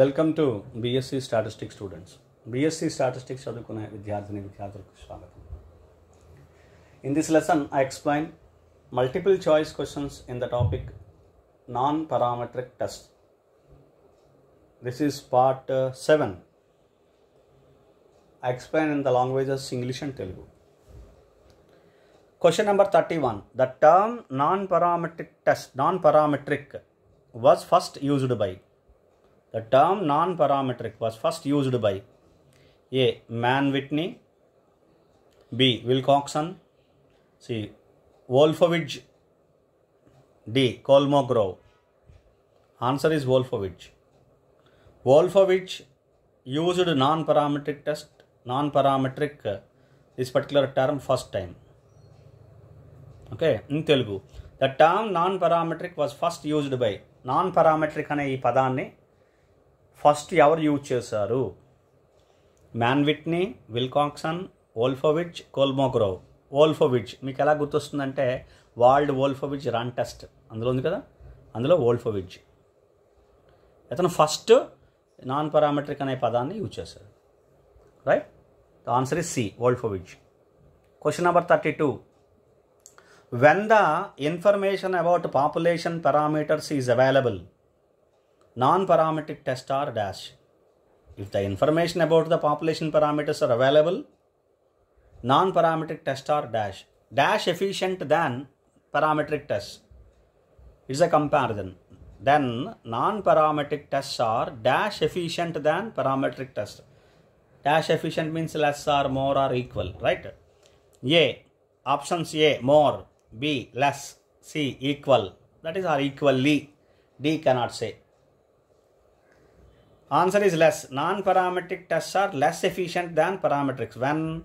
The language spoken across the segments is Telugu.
Welcome to BSc statistics students BSc statistics చదువుకునే విద్యార్థిని విద్యార్థులకు స్వాగతం in this lesson I explain multiple choice questions in the topic non parametric test this is part seven I explain in the languages English and Telugu question number thirty one the term non parametric test non parametric was first used by The term non-parametric was first used by A. Mann Whitney, B. Wilcoxon, C. Wolfowitz, D. Kolmogorov. Answer is Wolfowitz. Wolfowitz used non-parametric test, non-parametric uh, this particular term first time. Okay, in Telugu. The term non-parametric was first used by non-parametric అనే ఈ పదాన్ని ఫస్ట్ ఎవరు యూజ్ చేశారు మ్యాన్విట్ని విల్కాంక్సన్ ఓల్ఫోవిచ్ కోల్మోగ్రోవ్ ఓల్ఫోవిచ్ మీకు ఎలా గుర్తొస్తుందంటే వరల్డ్ ఓల్ఫోవిచ్ రన్ టెస్ట్ అందులో ఉంది కదా అందులో ఓల్ఫోవిచ్ ఇతను ఫస్ట్ నాన్ పారామెట్రిక్ అనే పదాన్ని యూజ్ చేశారు right the answer is C Wolfowitz question number thirty two when the information about population parameters is available non-parametric tests are dash. If the information about the population parameters are available, non-parametric tests are dash. Dash efficient than parametric tests. It's a comparison. Then non-parametric tests are dash efficient than parametric tests. Dash efficient means less or more or equal, right? A. Options A, more. B, less. C, equal. That is or equally. D cannot say. Answer is less. Non-parametric tests are less efficient than parametrics. When,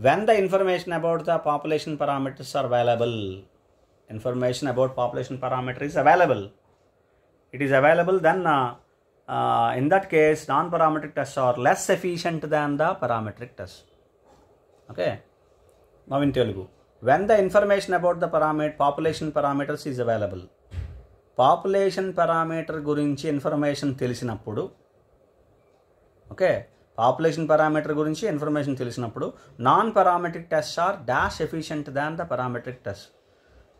when the information about the population parameters are available, information about population parameter is available. It is available then uh, uh, in that case non-parametric tests are less efficient than the parametric tests. Okay. Now in Telugu, when the information about the parameter population parameters is available, population parameter గురించి ఇన్ఫర్మేషన్ తెలిసినప్పుడు ఓకే పాపులేషన్ పారామీటర్ గురించి ఇన్ఫర్మేషన్ తెలిసినప్పుడు non parametric test are dash efficient than the parametric test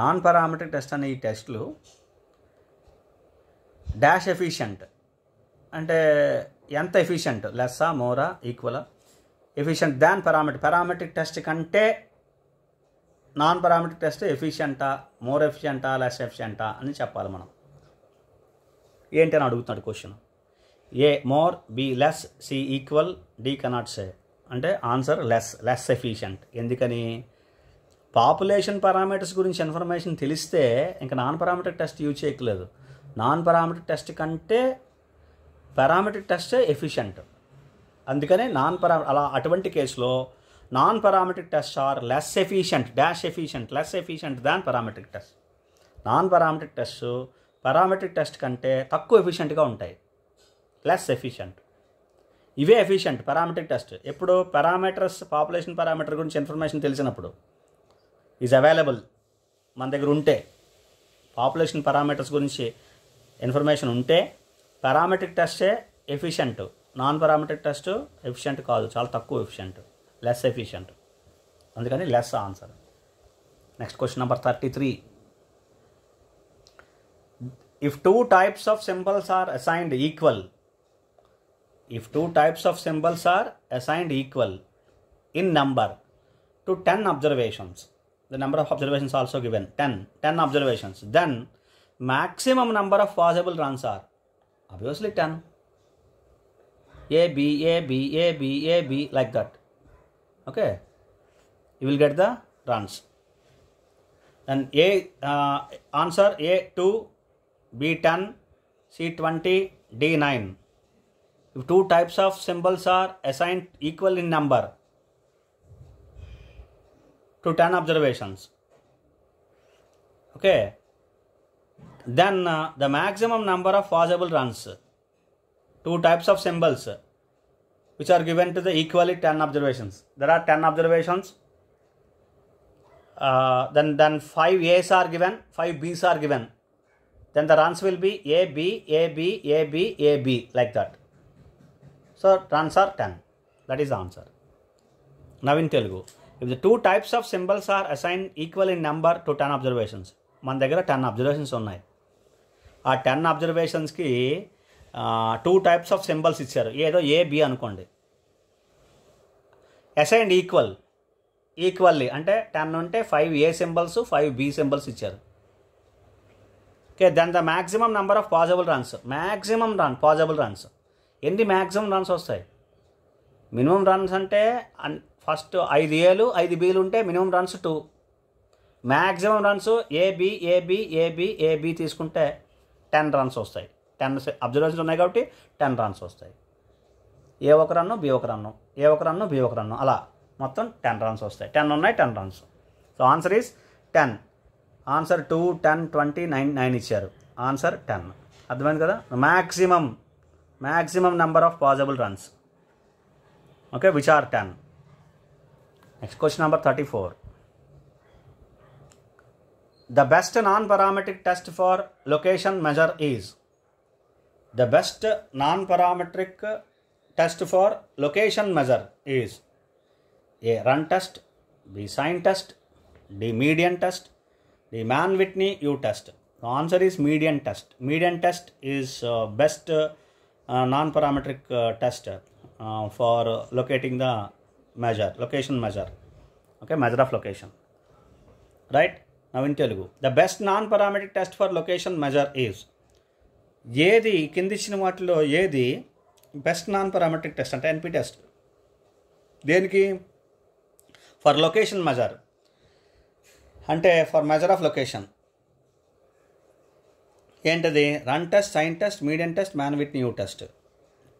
non parametric test అనే ఈ టెస్ట్లు డాష్ ఎఫిషియంట్ అంటే ఎంత ఎఫిషియంట్ లెస్సా మోరా ఈక్వలా efficient than parametric parametric test కంటే నాన్ పారామెట్రిక్ టెస్ట్ ఎఫిషియంటా మోర్ ఎఫిషియంటా లెస్ ఎఫిషియంటా అని చెప్పాలి మనం ఏంటి అని అడుగుతున్నాడు question A more B less C equal D cannot say అంటే ఆన్సర్ లెస్ లెస్ ఎఫిషియంట్ ఎందుకని పాపులేషన్ పారామీటర్స్ గురించి ఇన్ఫర్మేషన్ తెలిస్తే ఇంకా నాన్ పారామెట్రిక్ టెస్ట్ యూజ్ చేయట్లేదు నాన్ పారామెట్రిక్ టెస్ట్ కంటే పారామెట్రిక్ టెస్టే ఎఫిషియంట్ అందుకనే నాన్ పరా అలా అటువంటి కేసులో non parametric test are less efficient dash efficient less efficient than parametric test non parametric test parametric test కంటే తక్కువ ఎఫిషియంట్గా ఉంటాయి లెస్ ఎఫిషియంట్ ఇవే ఎఫిషియంట్ పారామెట్రిక్ టెస్ట్ ఎప్పుడు పారామీటర్స్ పాపులేషన్ పారామీటర్ గురించి ఇన్ఫర్మేషన్ తెలిసినప్పుడు ఈజ్ అవైలబుల్ మన దగ్గర ఉంటే పాపులేషన్ పారామీటర్స్ గురించి ఇన్ఫర్మేషన్ ఉంటే పారామెట్రిక్ టెస్టే efficient non parametric test efficient కాదు చాలా తక్కువ ఎఫిషియంట్ లెస్ ఎఫిషియంట్ అందుకని less answer next question number thirty three if two types of symbols are assigned equal if two types of symbols are assigned equal in number to ten observations the number of observations also given ten ten observations then maximum number of possible runs are obviously ten A B A B A B A B like that okay you will get the runs then a uh, answer a2 b10 c20 d9 if two types of symbols are assigned equal in number to 10 observations okay then uh, the maximum number of possible runs two types of symbols which are given to the equally 10 observations. There are 10 observations. Uh, then, then 5 A's are given, 5 B's are given. Then the runs will be A, B, A, B, A, B, A, B, like that. So, runs are 10. That is the answer. Now in Telugu, if the two types of symbols are assigned equal in number to 10 observations, మన 10 observations only. ఉన్నాయి 10 observations అబ్జర్వేషన్స్కి టూ టైప్స్ ఆఫ్ సింబల్స్ ఇచ్చారు ఏదో ఏ బి అనుకోండి అండ్ ఈక్వల్ ఈక్వల్లీ అంటే టెన్ ఉంటే five A symbols five B symbols ఇచ్చారు okay then the maximum number of possible runs maximum run possible runs ఎన్ని మ్యాక్సిమం రన్స్ వస్తాయి మినిమం రన్స్ అంటే ఫస్ట్ ఐదు ఏలు ఐదు బీలు ఉంటే minimum runs two maximum runs A B A B A B A B తీసుకుంటే టెన్ రన్స్ వస్తాయి టెన్ అబ్జర్వేషన్స్ ఉన్నాయి కాబట్టి టెన్ రన్స్ వస్తాయి ఏ ఒక రన్ను బి ఒక రన్ను ఏ ఒక రన్ను బి ఒక రన్ను అలా మొత్తం టెన్ రన్స్ వస్తాయి టెన్ ఉన్నాయి ten runs so answer is ten answer two ten twenty nine nine ఇచ్చారు ఆన్సర్ టెన్ అర్థమైంది కదా maximum maximum number of possible runs okay which are ten next question number thirty four the best non parametric test for location measure is The best non-parametric test for location measure is A. Run test B. Sign test D. Median test D. Mann-Whitney U test The answer is median test. Median test is uh, best uh, non-parametric uh, test uh, for locating the measure, location measure. Okay, measure of location. Right? Now in Telugu. The best non-parametric test for location measure is ఏది కింద ఇచ్చిన వాటిలో ఏది బెస్ట్ నాన్ పారామెట్రిక్ టెస్ట్ అంటే ఎన్పి టెస్ట్ దేనికి ఫర్ లొకేషన్ మెజర్ అంటే ఫర్ మెజర్ ఆఫ్ లొకేషన్ ఏంటది run test sign test median test Mann Whitney U test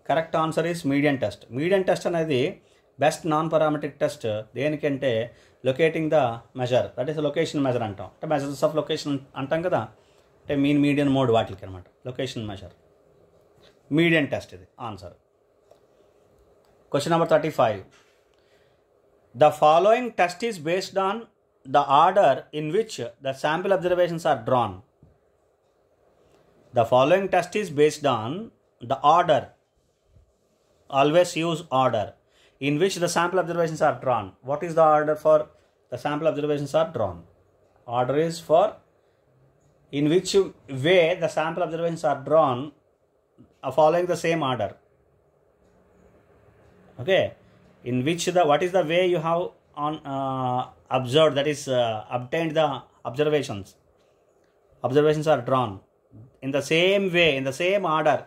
correct answer is median test median test అనేది బెస్ట్ నాన్ పారామెట్రిక్ టెస్ట్ దేనికంటే locating the measure that is location measure అంటాం అంటే మెజర్స్ ఆఫ్ లొకేషన్ అంటాం కదా అంటే మీన్ మీడియన్ మోడ్ వాటికి అనమాట లొకేషన్ మెషర్ మీడియన్ టెస్ట్ ఇది answer question number thirty five the following test is based on the order in which the sample observations are drawn the following test is based on the order always use order in which the sample observations are drawn what is the order for the sample observations are drawn order is for in which way the sample observations are drawn uh, following the same order okay in which the what is the way you have on uh, observed that is uh, obtained the observations observations are drawn in the same way in the same order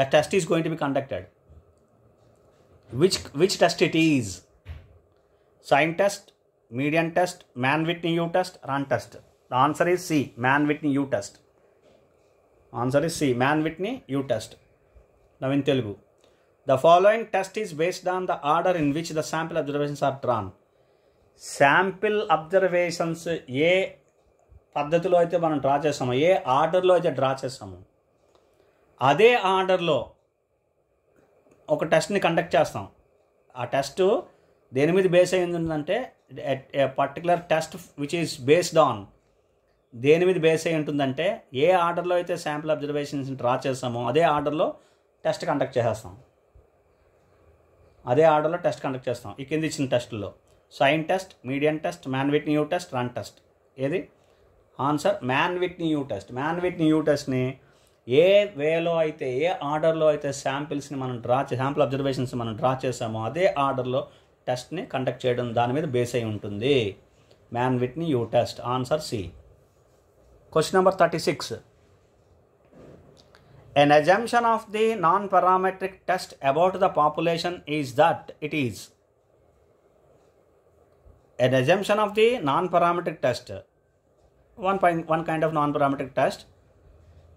the test is going to be conducted which which test it is sign test median test man whitney u test run test The answer is C. Man Whitney U test. Answer is C. Man Whitney U test. Now in Telugu. The following test is based on the order in which the sample observations are drawn. Sample observations ఏ పద్ధతిలో అయితే మనం డ్రా చేస్తామో ఏ ఆర్డర్లో అయితే డ్రా చేస్తామో అదే ఆర్డర్లో ఒక టెస్ట్ని కండక్ట్ చేస్తాం ఆ టెస్ట్ దేని మీద బేస్ అయింది ఉందంటే particular test which is based on దేని మీద బేస్ అయి ఉంటుందంటే ఏ ఆర్డర్లో అయితే శాంపుల్ అబ్జర్వేషన్స్ని డ్రా చేస్తామో అదే ఆర్డర్లో టెస్ట్ కండక్ట్ చేసేస్తాం అదే ఆర్డర్లో టెస్ట్ కండక్ట్ చేస్తాం ఈ కింద ఇచ్చిన టెస్టుల్లో sign test median test Mann Whitney U test run test ఏది answer Mann Whitney U test Mann Whitney U టెస్ట్ని ఏ వేలో అయితే ఏ ఆర్డర్లో అయితే శాంపిల్స్ని మనం డ్రా శాంపుల్ అబ్జర్వేషన్స్ మనం డ్రా చేసామో అదే ఆర్డర్లో టెస్ట్ని కండక్ట్ చేయడం దాని మీద బేస్ అయి ఉంటుంది Mann Whitney U test answer C Question number 36. An assumption of the non parametric test about the population is that it is. An assumption of the non parametric test, one, point, one kind of non parametric test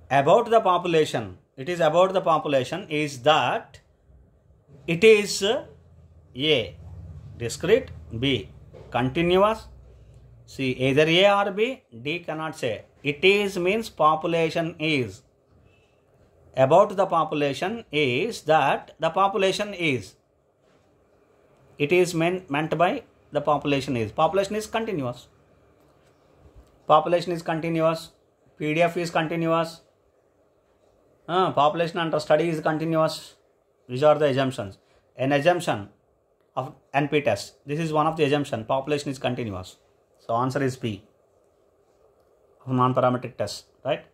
about the population, it is about the population is that it is A discrete, B continuous. See, either A or B, D cannot say it is means population is about the population is that the population is it is meant, meant by the population is population is continuous population is continuous pdf is continuous uh, population under study is continuous these are the assumptions an assumption of np test this is one of the assumption population is continuous so answer is b non parametric test right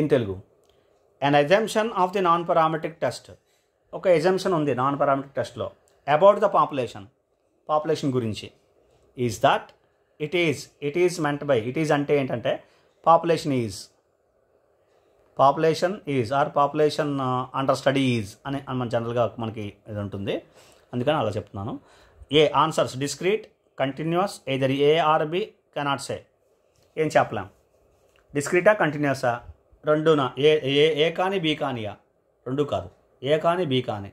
in Telugu An assumption of the non parametric test ఒక ఎజంప్షన్ ఉంది నాన్ పారామెట్రిక్ టెస్ట్లో అబౌట్ ద పాపులేషన్ పాపులేషన్ గురించి is that it is it is meant by it is అంటే ఏంటంటే population is population is or population under study is అని మన జనరల్గా మనకి ఇది ఉంటుంది అందుకని అలా చెప్తున్నాను a answers discrete continuous either a or b cannot say ఏం చెప్పలేం డిస్క్రీటా కంటిన్యూసా రెండునా ఏ ఏ ఏ కానీ బీ కానీయా రెండు కాదు ఏ కానీ బీ కానీ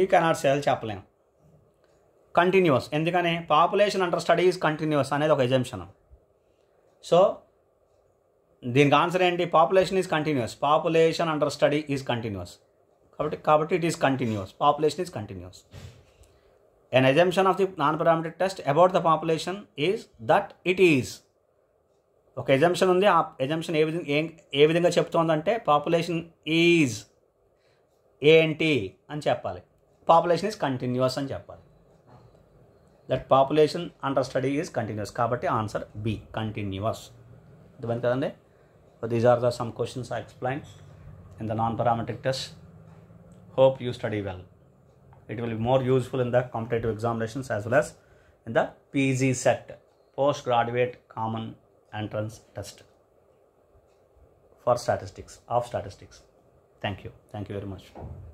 ఈ కెనాట్ సేల్ చెప్పలేం కంటిన్యూస్ ఎందుకని population under study is continuous అనేది ఒక ఎజంప్షన్ సో దీనికి ఆన్సర్ ఏంటి population is continuous population under study is continuous కాబట్టి కాబట్టి it is continuous population is continuous an assumption of the non parametric test about the population is that it is ఒక ఎజంప్షన్ ఉంది ఆ ఎజంప్షన్ ఏ విధంగా ఏ విధంగా చెప్తోందంటే పాపులేషన్ ఈజ్ ఏంటి అని చెప్పాలి పాపులేషన్ ఈజ్ కంటిన్యూస్ అని చెప్పాలి that population under study is continuous కాబట్టి ఆన్సర్ బి కంటిన్యూస్ అర్థమైంది కదండి these are the some questions I explain in the non parametric test hope you study well it will be more useful in the competitive examinations as well as in the PG CET post graduate common entrance test for statistics of statistics thank you thank you very much